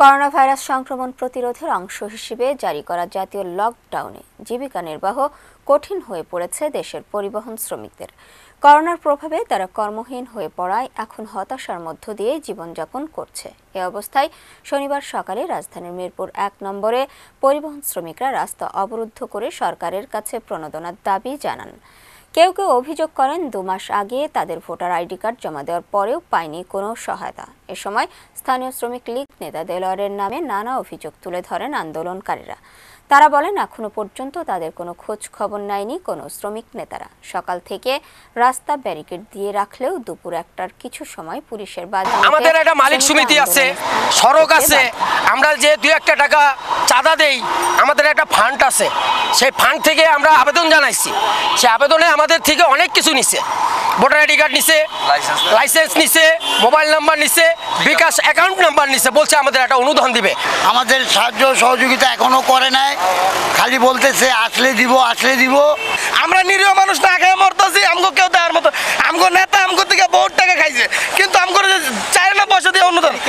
corona virus সংক্রমণ প্রতিরোধের অংশ হিসেবে জারি করা জাতীয় লকডাউনে জীবিকা নির্বাহ কঠিন হয়ে পড়েছে দেশের পরিবহন শ্রমিকদের করোনার প্রভাবে তারা কর্মহীন হয়ে পড়ায় এখন হতাশার মধ্য দিয়ে জীবনযাপন করছে এ অবস্থায় শনিবার সকালে রাজধানীর মিরপুর এক নম্বরে পরিবহন শ্রমিকরা রাস্তা অবরুদ্ধ করে সরকারের কাছে প্রণোদনার দাবি জানান কেউ কেউ অভিযোগ করেন দু মাস আগে তাদের ভোটার আইডি কার্ড জমা দেওয়ার পরেও পায়নি কোনো সহায়তা এ সময় স্থানীয় শ্রমিক লীগ নেতা দেলোয়ারের নামে নানা অভিযোগ তুলে ধরেন আন্দোলনকারীরা তারা বলেন এখনো পর্যন্ত তাদের কোনো খোঁজ খবর নেয়নি কোনো শ্রমিক নেতারা সকাল থেকে রাস্তা ব্যারিকেড দিয়ে রাখলেও দুপুর একটার কিছু সময় পুলিশের বাধা আমাদের একটা মালিক সমিতি আছে সড়ক আছে আমরা যে দুই একটা টাকা চাঁদা দেই আমাদের একটা ফান্ড আছে সেই ফান্ড থেকে আমরা আবেদন জানাইছি সেই আবেদনে আমাদের থেকে অনেক কিছু নিছে ভোটার আইডি কার্ড নিছে লাইসেন্স নিছে মোবাইল নাম্বার নিছে বিকাশ অ্যাকাউন্ট নাম্বার নিছে বলছে আমাদের একটা অনুদান দিবে আমাদের সাহায্য সহযোগিতা এখনো করে নাই খালি বলতেছে আসলে দিব আসলে দিব আমরা নিরীহ মানুষ না খেয়ে মরতেছি আমগো কেউ দেওয়ার মতো আমগো নেতা আমগো থেকে বহু টাকা খাইছে কিন্তু আমগো চাই না পয়সা দিয়ে অন্যতম